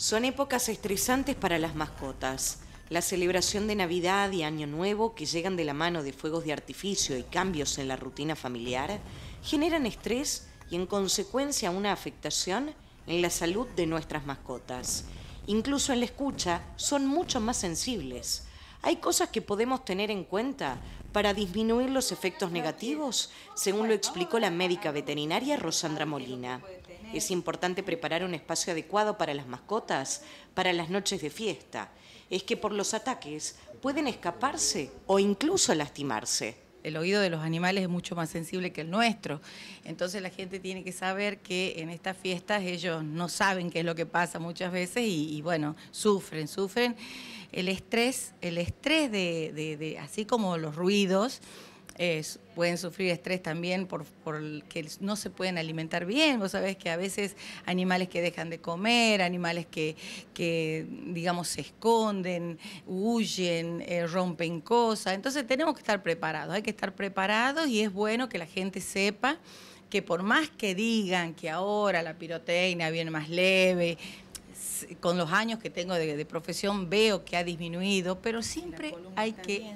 Son épocas estresantes para las mascotas. La celebración de Navidad y Año Nuevo, que llegan de la mano de fuegos de artificio y cambios en la rutina familiar, generan estrés y en consecuencia una afectación en la salud de nuestras mascotas. Incluso en la escucha son mucho más sensibles ¿Hay cosas que podemos tener en cuenta para disminuir los efectos negativos? Según lo explicó la médica veterinaria Rosandra Molina. Es importante preparar un espacio adecuado para las mascotas, para las noches de fiesta. Es que por los ataques pueden escaparse o incluso lastimarse el oído de los animales es mucho más sensible que el nuestro. Entonces la gente tiene que saber que en estas fiestas ellos no saben qué es lo que pasa muchas veces y, bueno, sufren, sufren el estrés, el estrés de, de así como los ruidos pueden sufrir estrés también por, que no se pueden alimentar bien. Vos sabés que a veces animales que dejan de comer, animales que, digamos, se esconden, huyen, eh, rompen cosas. Entonces tenemos que estar preparados, hay que estar preparados y es bueno que la gente sepa que por más que digan que ahora la piroteína viene más leve, con los años que tengo de, profesión veo que ha disminuido, pero siempre hay que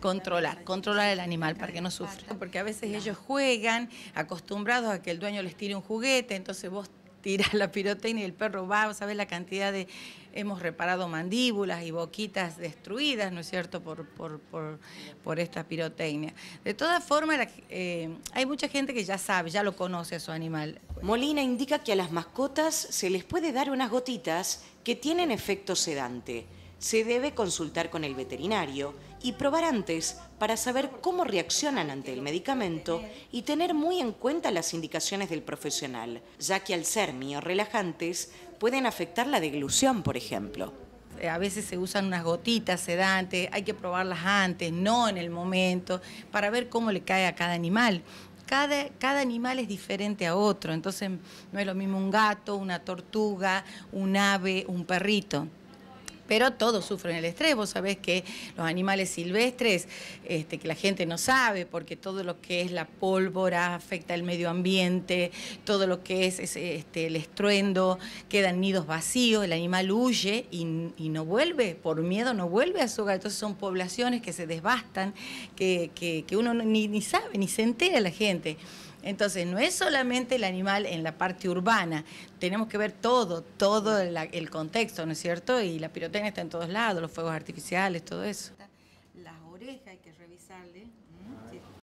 controlar, controlar el animal para que no sufra. Porque a veces ellos juegan acostumbrados a que el dueño les tire un juguete, entonces vos tira la pirotecnia y el perro va, ¿sabes la cantidad de... Hemos reparado mandíbulas y boquitas destruidas, ¿no es cierto?, por, esta pirotecnia. De todas formas, eh, hay mucha gente que ya sabe, ya lo conoce a su animal. Molina indica que a las mascotas se les puede dar unas gotitas que tienen efecto sedante se debe consultar con el veterinario y probar antes para saber cómo reaccionan ante el medicamento y tener muy en cuenta las indicaciones del profesional, ya que al ser relajantes pueden afectar la deglución, por ejemplo. Eh, a veces se usan unas gotitas sedantes, hay que probarlas antes, no en el momento, para ver cómo le cae a cada animal. Cada, cada, animal es diferente a otro, entonces no es lo mismo un gato, una tortuga, un ave, un perrito pero todos sufren el estrés. Vos sabés que los animales silvestres, este, que la gente no sabe, porque todo lo que es la pólvora afecta el medio ambiente, todo lo que es, este, el estruendo, quedan nidos vacíos, el animal huye y, no vuelve, por miedo no vuelve a su hogar. Entonces son poblaciones que se desbastan, que, uno ni, ni sabe, ni se entera la gente. Entonces, no es solamente el animal en la parte urbana, tenemos que ver todo, todo el contexto, ¿no es cierto? Y la pirotecnia está en todos lados, los fuegos artificiales, todo eso. Las orejas hay que revisarle.